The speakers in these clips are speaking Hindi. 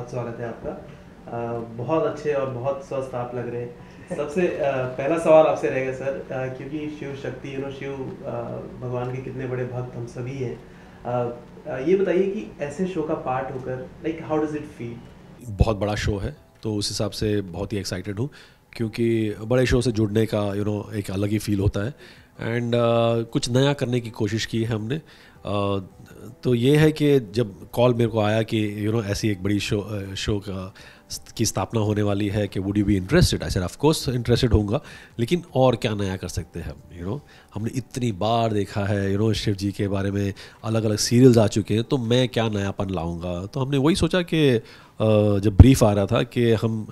बहुत स्वागत है आपका बहुत अच्छे और बहुत स्वस्थ आप लग रहे हैं सबसे पहला सवाल आपसे रहेगा सर क्योंकि शिव शक्ति यू नो शिव भगवान के कितने बड़े भक्त हम सभी हैं ये बताइए कि ऐसे शो का पार्ट होकर like how does it feel बहुत बड़ा शो है तो उस हिसाब से बहुत ही एक्साइटेड हूँ क्योंकि बड़े शो से जुड़ने का यू you नो know, एक अलग ही फील होता है एंड uh, कुछ नया करने की कोशिश की है हमने uh, तो ये है कि जब कॉल मेरे को आया कि यू you नो know, ऐसी एक बड़ी शो शो uh, का की स्थापना होने वाली है कि would you be interested I sir of course interested होऊंगा लेकिन और क्या नया कर सकते हैं हम यू नो हमने इतनी बार देखा है you you know know, Shiv ji के बारे में अलग अलग सीरियल्स आ चुके हैं तो मैं क्या नयापन लाऊंगा तो हमने वही सोचा कि uh, जब ब्रीफ आ रहा था कि हम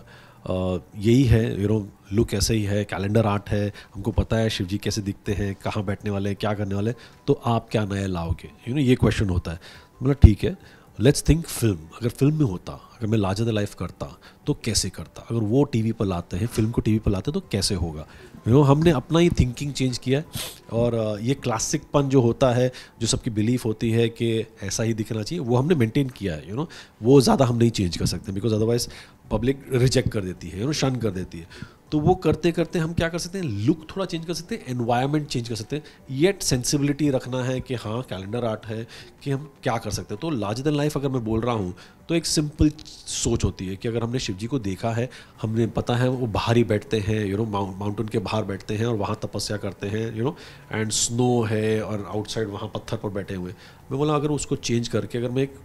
यही है यू नो लुक ऐसे ही है कैलेंडर आर्ट है हमको पता है शिव जी कैसे दिखते हैं कहाँ बैठने वाले हैं क्या करने वाले तो आप क्या नया लाओगे यू नो ये क्वेश्चन होता है मतलब ठीक है लेट्स थिंक फिल्म अगर फिल्म में होता अगर मैं लाजा द लाइफ करता तो कैसे करता अगर वो टीवी पर लाते हैं फिल्म को टीवी पर लाते तो कैसे होगा यू नो हमने अपना ही थिंकिंग चेंज किया है और ये क्लासिक पन जो होता है जो सबकी बिलीफ होती है कि ऐसा ही दिखना चाहिए वो हमने मेंटेन किया है यू नो वो ज़्यादा हम नहीं चेंज कर सकते बिकॉज अदरवाइज पब्लिक रिजेक्ट कर देती है यू नो शन कर देती है तो वो करते करते हम क्या कर सकते हैं लुक थोड़ा चेंज कर सकते हैं एनवायरमेंट चेंज कर सकते हैं येट सेंसिबिलिटी रखना है कि हाँ कैलेंडर आर्ट है कि हम क्या कर सकते हैं तो लार्जर देन लाइफ अगर मैं बोल रहा हूँ तो एक सिंपल सोच होती है कि अगर हमने शिव जी को देखा है हमने पता है वो बाहर ही बैठते हैं यू नो माउंटेन के बाहर बैठते हैं और वहाँ तपस्या करते हैं यू नो एंड स्नो है और आउटसाइड वहाँ पत्थर पर बैठे हुए मैं बोला अगर उसको चेंज करके अगर मैं एक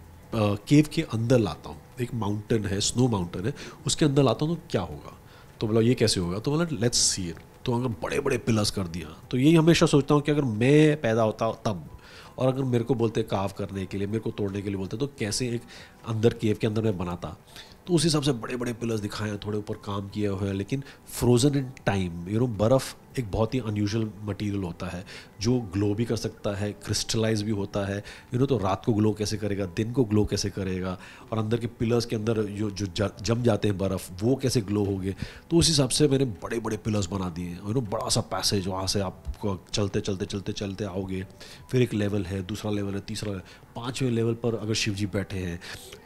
केव के अंदर लाता हूँ एक माउंटेन है स्नो माउंटेन है उसके अंदर लाता हूँ तो क्या होगा तो बोला ये कैसे होगा तो बोला लेट्स सी इट तो अगर बड़े बड़े पिलर्स कर दिया तो यही हमेशा सोचता हूँ कि अगर मैं पैदा होता तब और अगर मेरे को बोलते काव करने के लिए मेरे को तोड़ने के लिए बोलते तो कैसे एक अंदर केव के अंदर मैं बनाता तो उस हिसाब से बड़े बड़े पिलर्स दिखाए हैं थोड़े ऊपर काम किए हुए हैं लेकिन frozen in time you know बर्फ़ एक बहुत ही अनयूजल मटेरियल होता है जो ग्लो भी कर सकता है क्रिस्टलाइज भी होता है यू नो तो रात को ग्लो कैसे करेगा दिन को ग्लो कैसे करेगा और अंदर के पिलर्स के अंदर जो जो जम जाते हैं बर्फ़ वो कैसे ग्लो हो गए तो उस हिसाब से मैंने बड़े बड़े पिलर्स बना दिए हैं यू नो बड़ा सा पैसेज वहाँ से आप चलते चलते चलते चलते आओगे फिर एक लेवल लेवल है दूसरा लेवल है तीसरा लेवल पाँचवें लेवल पर अगर शिव जी बैठे हैं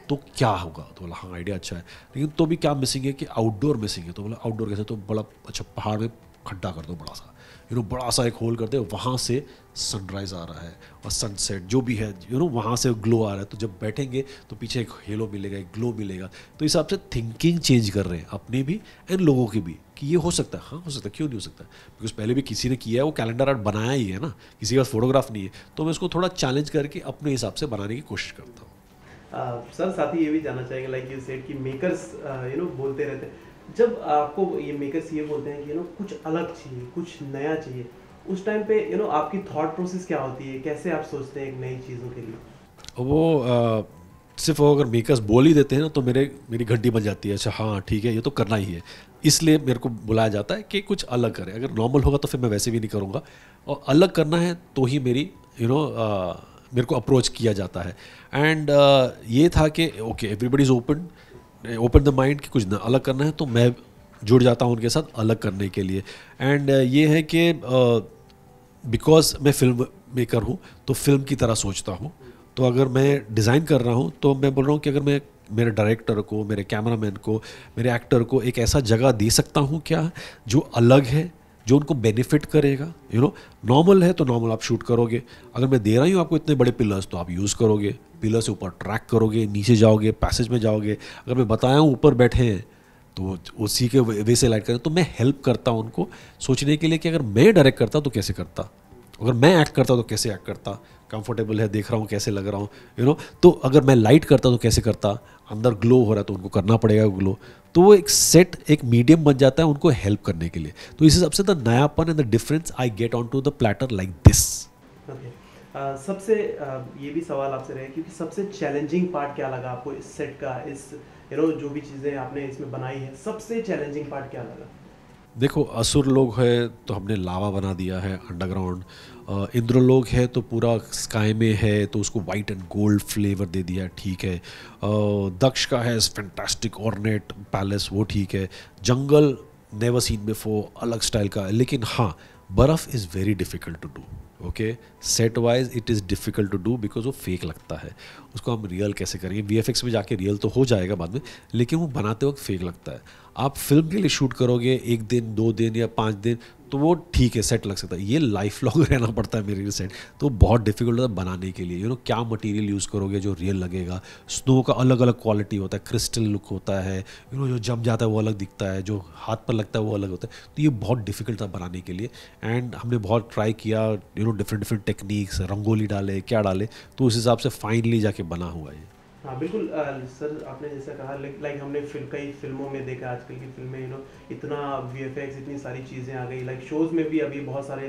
तो क्या होगा तो बोला हाँ आइडिया अच्छा है लेकिन तो भी क्या मिसिंग है कि आउटडोर मिसिंग है तो बोला आउटडोर कैसे तो बड़ा अच्छा पहाड़ में खड्डा कर दो बड़ा सा यू नो बड़ा सा एक होल करते हैं वहाँ से सनराइज़ आ रहा है और सनसेट जो भी है यू नो वहाँ से ग्लो आ रहा है तो जब बैठेंगे तो पीछे एक हेलो मिलेगा एक ग्लो मिलेगा तो इस हिसाब से थिंकिंग चेंज कर रहे हैं अपने भी एंड लोगों की भी कि ये हो सकता है हाँ हो सकता है क्यों नहीं हो सकता बिकॉज पहले भी किसी ने किया है वो कैलेंडर आर्ट बनाया ही है ना किसी के पास फोटोग्राफ नहीं है तो मैं उसको थोड़ा चैलेंज करके अपने हिसाब से बनाने की कोशिश करता हूँ सर साथ ही ये भी जानना चाहेंगे लाइक यू सेड कि मेकर्स यू नो बोलते रहते हैं जब आपको ये मेकर्स ये बोलते हैं कि यू नो कुछ अलग चाहिए कुछ नया चाहिए उस टाइम पे यू नो आपकी थॉट प्रोसेस क्या होती है कैसे आप सोचते हैं एक नई चीज़ों के लिए वो सिर्फ अगर मेकर्स बोल ही देते हैं ना तो मेरे मेरी घंटी बन जाती है अच्छा हाँ ठीक है ये तो करना ही है इसलिए मेरे को बुलाया जाता है कि कुछ अलग करें अगर नॉर्मल होगा तो फिर मैं वैसे भी नहीं करूँगा और अलग करना है तो ही मेरी यू you नो know, मेरे को अप्रोच किया जाता है एंड uh, ये था कि okay everybody is open open the mind कि कुछ ना अलग करना है तो मैं जुड़ जाता हूँ उनके साथ अलग करने के लिए एंड uh, ये है कि बिकॉज uh, मैं फिल्म मेकर हूँ तो फिल्म की तरह सोचता हूँ तो अगर मैं डिज़ाइन कर रहा हूँ तो मैं बोल रहा हूँ कि अगर मैं मेरे डायरेक्टर को मेरे कैमरामैन को मेरे एक्टर को एक ऐसा जगह दे सकता हूँ क्या जो अलग है जो उनको बेनिफिट करेगा यू नो नॉर्मल है तो नॉर्मल आप शूट करोगे अगर मैं दे रहा हूँ आपको इतने बड़े पिलर्स तो आप यूज़ करोगे पिलर से ऊपर ट्रैक करोगे नीचे जाओगे पैसेज में जाओगे अगर मैं बताया हूँ ऊपर बैठे हैं तो उसी के वे से लाइट करें तो मैं हेल्प करता हूँ उनको सोचने के लिए कि अगर मैं डायरेक्ट करता तो कैसे करता अगर मैं एक्ट करता तो कैसे एक्ट करता कंफर्टेबल है देख रहा हूँ कैसे लग रहा हूँ यू नो तो अगर मैं लाइट करता तो कैसे करता अंदर ग्लो हो रहा है तो उनको करना पड़ेगा ग्लो तो वो एक सेट एक मीडियम बन जाता है उनको हेल्प करने के लिए तो इस सबसे द तो नयापन and the difference I get on to the platter like this सबसे uh, ये भी सवाल आपसे रहे क्योंकि सबसे चैलेंजिंग पार्ट क्या लगा आपको इस सेट का इस यू नो जो भी चीज़ें आपने इसमें बनाई है सबसे चैलेंजिंग पार्ट क्या लगा देखो असुर लोग है तो हमने लावा बना दिया है अंडरग्राउंड इंद्र लोग है तो पूरा स्काई में है तो उसको वाइट एंड गोल्ड फ्लेवर दे दिया ठीक है दक्ष का है फैंटास्टिक ऑर्नेट पैलेस वो ठीक है जंगल नेवर सीन बिफोर अलग स्टाइल का है लेकिन हाँ बर्फ़ is very difficult to do okay set wise it is difficult to do because वो फेक लगता है उसको हम रियल कैसे करेंगे वी में जाके रियल तो हो जाएगा बाद में लेकिन वो बनाते वक्त फेक लगता है आप फिल्म के लिए शूट करोगे एक दिन दो दिन या पाँच दिन तो वो ठीक है सेट लग सकता है ये लाइफ लॉन्ग रहना पड़ता है मेरे लिए सेट तो बहुत डिफिकल्ट होता है बनाने के लिए यू नो क्या मटेरियल यूज़ करोगे जो रियल लगेगा स्नो का अलग अलग क्वालिटी होता है क्रिस्टल लुक होता है यू नो जो जम जाता है वो अलग दिखता है जो हाथ पर लगता है वो अलग होता है तो ये बहुत डिफिकल्ट था बनाने के लिए एंड हमने बहुत ट्राई किया you know different different techniques rangoli डाले क्या डाले तो उस हिसाब से फाइनली जाके बना हुआ है हाँ बिल्कुल आ, सर आपने जैसा कहा लाइक हमने फिल कई फिल्मों में देखा आजकल की फिल्में यू नो इतना वी एफ एक्स इतनी सारी चीज़ें आ गई लाइक शोज़ में भी अभी बहुत सारे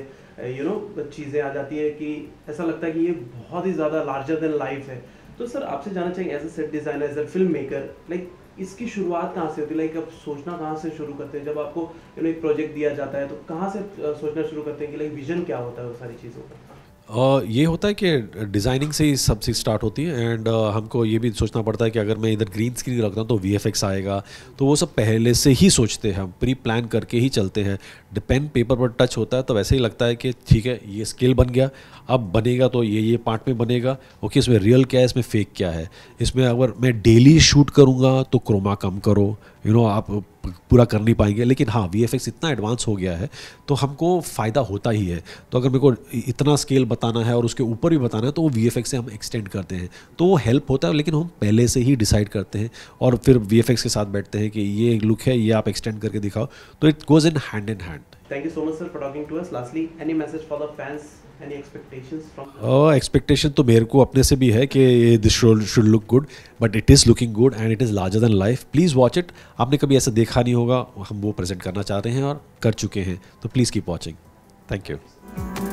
यू नो चीज़ें आ जाती है कि ऐसा लगता है कि ये बहुत ही ज़्यादा लार्जर देन लाइफ है तो सर आपसे जाना चाहिए as a set designer as a film maker like इसकी शुरुआत कहाँ से होती है लाइक आप सोचना कहाँ से शुरू करते हैं जब आपको यू नो एक प्रोजेक्ट दिया जाता है तो कहाँ से सोचना शुरू करते हैं कि लाइक विजन क्या होता है वो सारी चीज़ों का Uh, ये होता है कि डिज़ाइनिंग से ही सब चीज़ स्टार्ट होती है एंड uh, हमको ये भी सोचना पड़ता है कि अगर मैं इधर ग्रीन स्क्रीन रखता हूँ तो वी आएगा तो वो सब पहले से ही सोचते हैं हम प्री प्लान करके ही चलते हैं पेन पेपर पर टच होता है तो वैसे ही लगता है कि ठीक है ये स्केल बन गया अब बनेगा तो ये ये पार्ट में बनेगा ओके इसमें रियल क्या है इसमें फेक क्या है इसमें अगर मैं डेली शूट करूँगा तो क्रोमा कम करो यू you नो know, आप पूरा कर नहीं पाएंगे लेकिन हाँ वी इतना एडवांस हो गया है तो हमको फ़ायदा होता ही है तो अगर मेरे को इतना स्केल बताना है और उसके ऊपर भी बताना है तो वो वी से हम एक्सटेंड करते हैं तो वो हेल्प होता है लेकिन हम पहले से ही डिसाइड करते हैं और फिर वी के साथ बैठते हैं कि ये लुक है ये आप एक्सटेंड करके दिखाओ तो it goes in hand in hand thank you so much sir for talking to us lastly any message for the fans expectation oh, तो मेरे को अपने से भी है कि this should look good but it is looking good and it is larger than life please watch it आपने कभी ऐसा देखा नहीं होगा हम वो प्रेजेंट करना चाह रहे हैं और कर चुके हैं तो please keep watching thank you